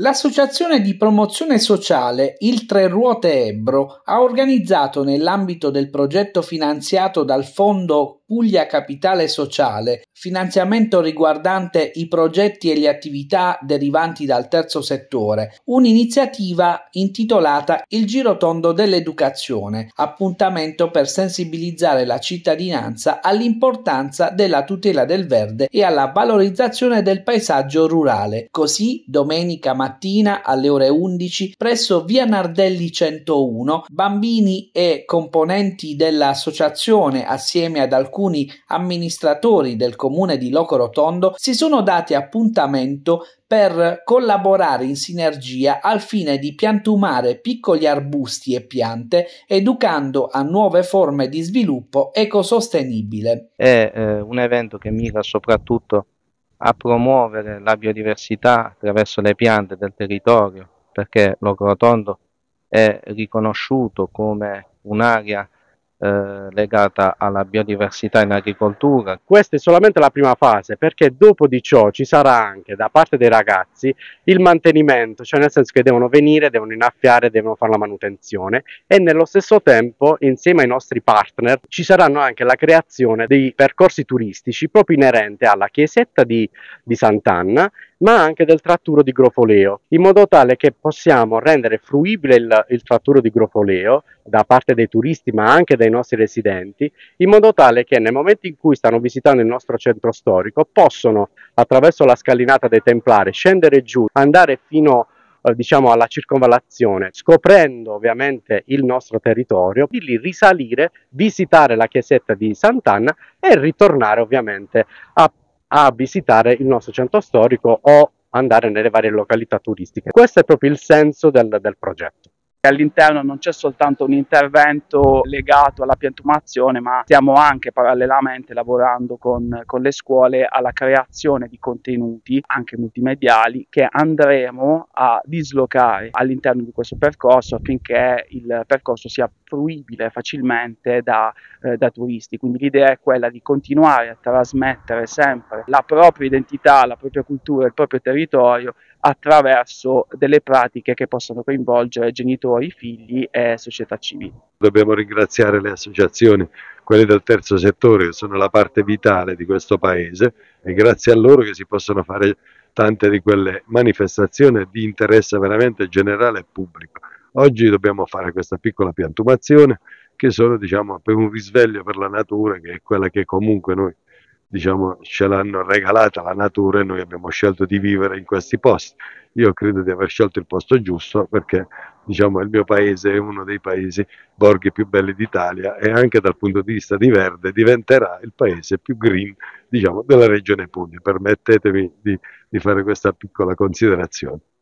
L'associazione di promozione sociale Il Tre Ruote Ebro ha organizzato nell'ambito del progetto finanziato dal Fondo Puglia Capitale Sociale, finanziamento riguardante i progetti e le attività derivanti dal terzo settore, un'iniziativa intitolata Il giro tondo dell'educazione, appuntamento per sensibilizzare la cittadinanza all'importanza della tutela del verde e alla valorizzazione del paesaggio rurale. Così domenica mattina alle ore 11 presso Via Nardelli 101, bambini e componenti dell'associazione assieme ad alcuni alcuni amministratori del comune di Locorotondo si sono dati appuntamento per collaborare in sinergia al fine di piantumare piccoli arbusti e piante, educando a nuove forme di sviluppo ecosostenibile. È eh, un evento che mira soprattutto a promuovere la biodiversità attraverso le piante del territorio, perché Locorotondo è riconosciuto come un'area eh, legata alla biodiversità in agricoltura. Questa è solamente la prima fase perché dopo di ciò ci sarà anche da parte dei ragazzi il mantenimento, cioè nel senso che devono venire, devono innaffiare, devono fare la manutenzione e nello stesso tempo insieme ai nostri partner ci saranno anche la creazione dei percorsi turistici proprio inerente alla chiesetta di, di Sant'Anna ma anche del tratturo di grofoleo, in modo tale che possiamo rendere fruibile il, il, tratturo di grofoleo da parte dei turisti ma anche dai nostri residenti, in modo tale che nel momento in cui stanno visitando il nostro centro storico possono attraverso la scalinata dei Templari scendere giù, andare fino eh, diciamo alla circonvallazione, scoprendo ovviamente il nostro territorio, di lì risalire, visitare la chiesetta di Sant'Anna e ritornare ovviamente a a visitare il nostro centro storico o andare nelle varie località turistiche. Questo è proprio il senso del, del progetto all'interno non c'è soltanto un intervento legato alla piantumazione, ma stiamo anche parallelamente lavorando con, con le scuole alla creazione di contenuti, anche multimediali, che andremo a dislocare all'interno di questo percorso affinché il percorso sia fruibile facilmente da, eh, da turisti. Quindi l'idea è quella di continuare a trasmettere sempre la propria identità, la propria cultura, il proprio territorio attraverso delle pratiche che possono coinvolgere genitori suoi figli e società civile. Dobbiamo ringraziare le associazioni, quelle del terzo settore che sono la parte vitale di questo paese e grazie a loro che si possono fare tante di quelle manifestazioni di interesse veramente generale e pubblico. Oggi dobbiamo fare questa piccola piantumazione che sono diciamo, un risveglio per la natura che è quella che comunque noi diciamo, ce l'hanno regalata la natura e noi abbiamo scelto di vivere in questi posti. Io credo di aver scelto il posto giusto perché diciamo, il mio paese è uno dei paesi, borghi più belli d'Italia e anche dal punto di vista di verde diventerà il paese più green diciamo, della regione Puglia. Permettetemi di, di fare questa piccola considerazione.